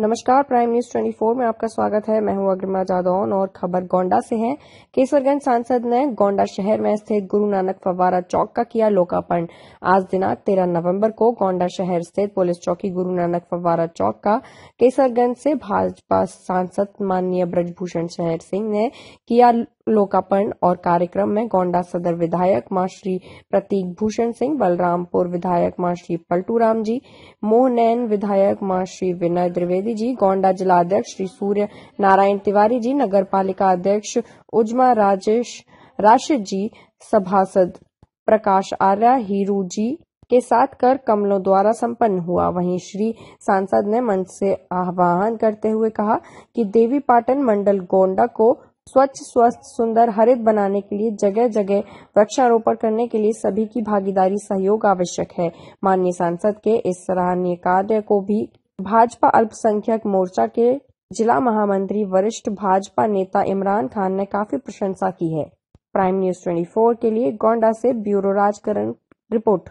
नमस्कार prime news 24 में आपका स्वागत है मैं हूं अग्रिमा जादौन और खबर गोंडा से है केसरगंज सांसद ने गोंडा शहर में स्थित गुरु नानक फवारा चौक का किया लोकार्पण आज दिनांक 13 नवंबर को गोंडा शहर स्थित पुलिस चौकी गुरु नानक फवारा चौक का केसरगंज से भाजपा सांसद माननीय ब्रजभूषण शहर सिंह ने किया लोकार्पण और कार्यक्रम में गोंडा सदर विधायक मां श्री प्रतीक भूषण सिंह बलरामपुर विधायक मां श्री पलटू राम जी मोहनैन विधायक मां श्री विनय द्विवेदी जी गोंडा जिलाध्यक्ष श्री सूर्य नारायण तिवारी जी नगर पालिका अध्यक्ष उजमा राजेश राशिद जी सभासद प्रकाश आर्या हीरू जी के साथ कर कमलों द्वारा संपन्न हुआ वहीं श्री सांसद ने मंच से आह्वान करते हुए कहा कि देवी पाटन मंडल गोंडा को स्वच्छ स्वस्थ सुंदर हरित बनाने के लिए जगह जगह वृक्षारोपण करने के लिए सभी की भागीदारी सहयोग आवश्यक है माननीय सांसद के इस सराहनीय कार्य को भी भाजपा अल्पसंख्यक मोर्चा के जिला महामंत्री वरिष्ठ भाजपा नेता इमरान खान ने काफी प्रशंसा की है प्राइम न्यूज 24 के लिए गोंडा से ब्यूरो राजकरण रिपोर्ट